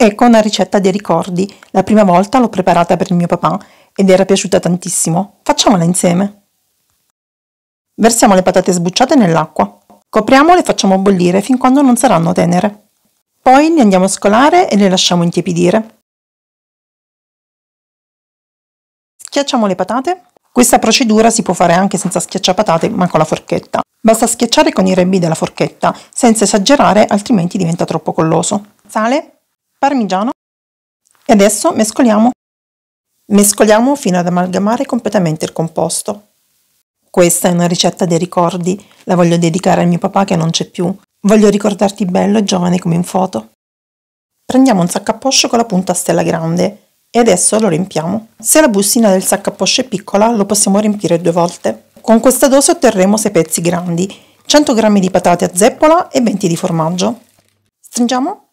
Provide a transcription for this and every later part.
Ecco una ricetta dei ricordi. La prima volta l'ho preparata per il mio papà ed era piaciuta tantissimo. Facciamola insieme. Versiamo le patate sbucciate nell'acqua. Copriamole e facciamo bollire fin quando non saranno tenere. Poi le andiamo a scolare e le lasciamo intiepidire. Schiacciamo le patate. Questa procedura si può fare anche senza schiacciapatate ma con la forchetta. Basta schiacciare con i rebbi della forchetta, senza esagerare altrimenti diventa troppo colloso. Sale, parmigiano e adesso mescoliamo. Mescoliamo fino ad amalgamare completamente il composto. Questa è una ricetta dei ricordi, la voglio dedicare al mio papà che non c'è più. Voglio ricordarti bello e giovane come in foto. Prendiamo un sacco a poscio con la punta a stella grande e adesso lo riempiamo. Se la bustina del sacco a poscio è piccola lo possiamo riempire due volte. Con questa dose otterremo 6 pezzi grandi, 100 g di patate a zeppola e 20 di formaggio. Stringiamo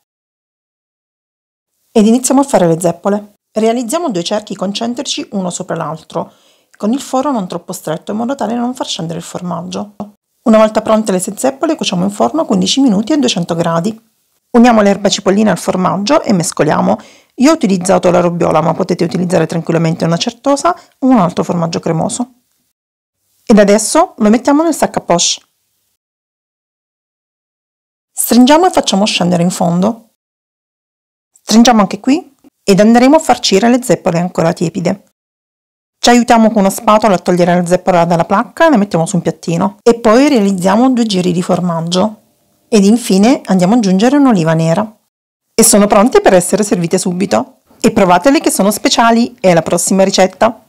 ed iniziamo a fare le zeppole. Realizziamo due cerchi concentrici uno sopra l'altro, con il foro non troppo stretto in modo tale da non far scendere il formaggio. Una volta pronte le zeppole cuociamo in forno 15 minuti a 200 gradi. Uniamo l'erba cipollina al formaggio e mescoliamo. Io ho utilizzato la robbiola, ma potete utilizzare tranquillamente una certosa o un altro formaggio cremoso. Ed adesso lo mettiamo nel sac à poche. Stringiamo e facciamo scendere in fondo. Stringiamo anche qui ed andremo a farcire le zeppole ancora tiepide. Ci aiutiamo con una spatola a togliere la zeppola dalla placca, e la mettiamo su un piattino e poi realizziamo due giri di formaggio. Ed infine andiamo ad aggiungere un'oliva nera. E sono pronte per essere servite subito. E provatele che sono speciali, e alla prossima ricetta!